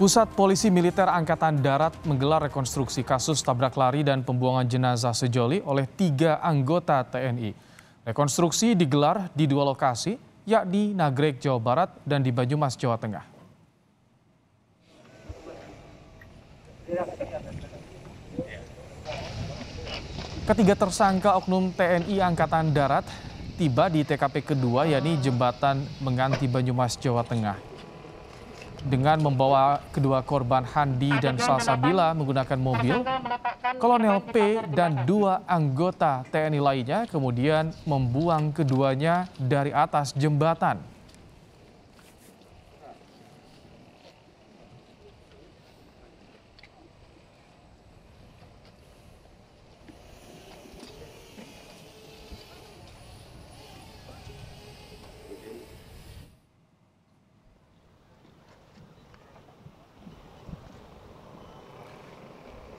Pusat Polisi Militer Angkatan Darat menggelar rekonstruksi kasus tabrak lari dan pembuangan jenazah sejoli oleh tiga anggota TNI. Rekonstruksi digelar di dua lokasi, yakni Nagrek Jawa Barat dan di Banyumas, Jawa Tengah. Ketiga tersangka oknum TNI Angkatan Darat tiba di TKP kedua yakni Jembatan Menganti Banyumas, Jawa Tengah. Dengan membawa kedua korban Handi dan Salsabila menggunakan mobil, Kolonel P dan dua anggota TNI lainnya kemudian membuang keduanya dari atas jembatan.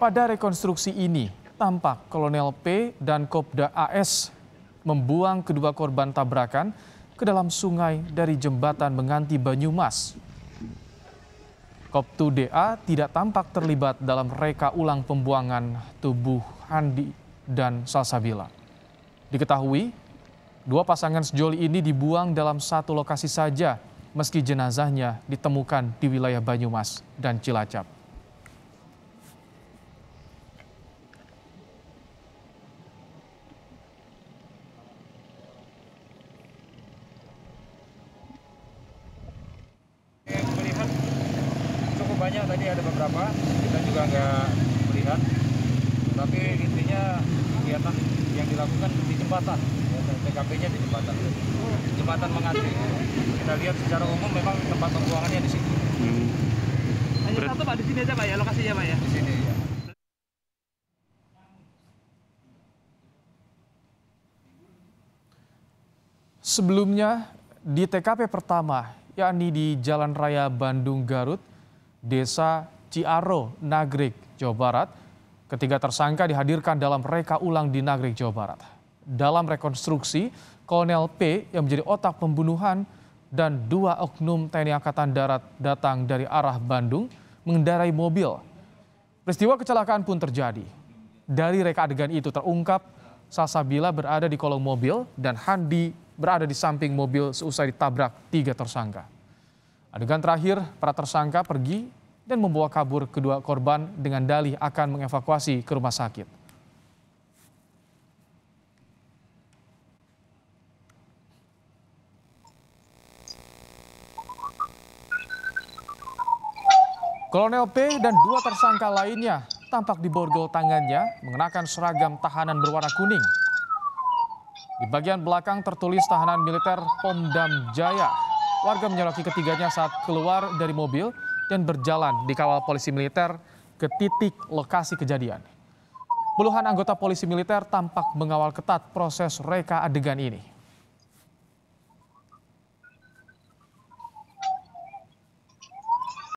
Pada rekonstruksi ini, tampak Kolonel P dan Kopda AS membuang kedua korban tabrakan ke dalam sungai dari jembatan Menganti Banyumas. Koptu DA tidak tampak terlibat dalam reka ulang pembuangan tubuh Andi dan Salsabila. Diketahui, dua pasangan sejoli ini dibuang dalam satu lokasi saja meski jenazahnya ditemukan di wilayah Banyumas dan Cilacap. angkanya tadi ada beberapa kita juga nggak melihat tapi intinya kegiatan yang dilakukan di jembatan TKP-nya di jembatan jembatan mengantri kita lihat secara umum memang tempat pembuangannya di sini hmm. hanya satu pak di sini aja pak ya lokasinya pak ya di sini ya Sebelumnya, di TKP pertama, yakni di Jalan Raya Bandung Garut, Desa Ciaro, Nagrik, Jawa Barat. Ketiga tersangka dihadirkan dalam reka ulang di Nagrik, Jawa Barat. Dalam rekonstruksi, Kolonel P yang menjadi otak pembunuhan dan dua oknum TNI Angkatan Darat datang dari arah Bandung mengendarai mobil. Peristiwa kecelakaan pun terjadi. Dari reka adegan itu terungkap, Salsabila berada di kolong mobil dan Handi berada di samping mobil seusai ditabrak tiga tersangka. Adegan terakhir, para tersangka pergi dan membawa kabur kedua korban dengan dalih akan mengevakuasi ke rumah sakit. Kolonel P dan dua tersangka lainnya tampak di borgol tangannya mengenakan seragam tahanan berwarna kuning. Di bagian belakang tertulis tahanan militer Pomdam Jaya Warga menyoroti ketiganya saat keluar dari mobil dan berjalan dikawal polisi militer ke titik lokasi kejadian. Puluhan anggota polisi militer tampak mengawal ketat proses reka adegan ini.